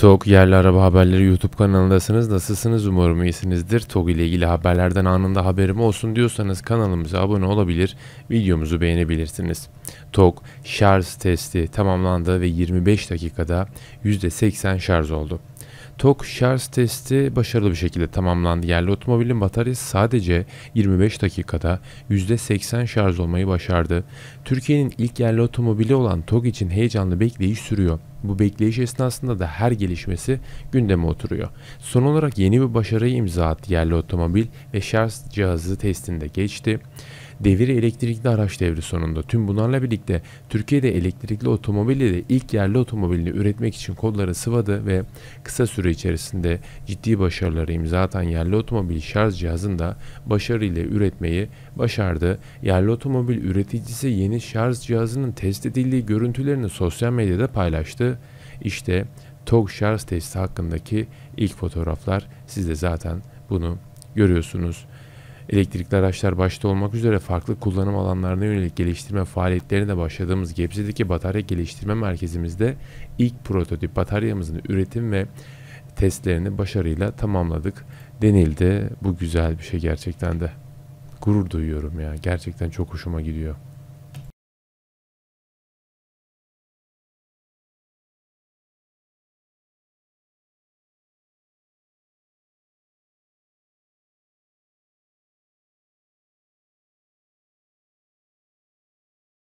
Tok Yerli Araba Haberleri YouTube kanalındasınız. Nasılsınız umarım iyisinizdir. Tok ile ilgili haberlerden anında haberim olsun diyorsanız kanalımıza abone olabilir, videomuzu beğenebilirsiniz. Tok şarj testi tamamlandı ve 25 dakikada %80 şarj oldu. Tok şarj testi başarılı bir şekilde tamamlandı. Yerli otomobilin bataryası sadece 25 dakikada %80 şarj olmayı başardı. Türkiye'nin ilk yerli otomobili olan Tok için heyecanlı bekleyiş sürüyor. Bu bekleyiş esnasında da her gelişmesi gündeme oturuyor. Son olarak yeni bir başarıyı imza attı yerli otomobil ve şarj cihazı testinde geçti. Devir elektrikli araç devri sonunda tüm bunlarla birlikte Türkiye'de elektrikli otomobili de ilk yerli otomobilini üretmek için kolları sıvadı ve kısa süre içerisinde ciddi başarıları imza atan yerli otomobil şarj cihazını da başarıyla üretmeyi başardı. Yerli otomobil üreticisi yeni şarj cihazının test edildiği görüntülerini sosyal medyada paylaştı. İşte TOG şarj testi hakkındaki ilk fotoğraflar siz de zaten bunu görüyorsunuz. Elektrikli araçlar başta olmak üzere farklı kullanım alanlarına yönelik geliştirme faaliyetlerini de başladığımız Gebze'deki batarya geliştirme merkezimizde ilk prototip bataryamızın üretim ve testlerini başarıyla tamamladık denildi. Bu güzel bir şey gerçekten de. Gurur duyuyorum ya. Gerçekten çok hoşuma gidiyor.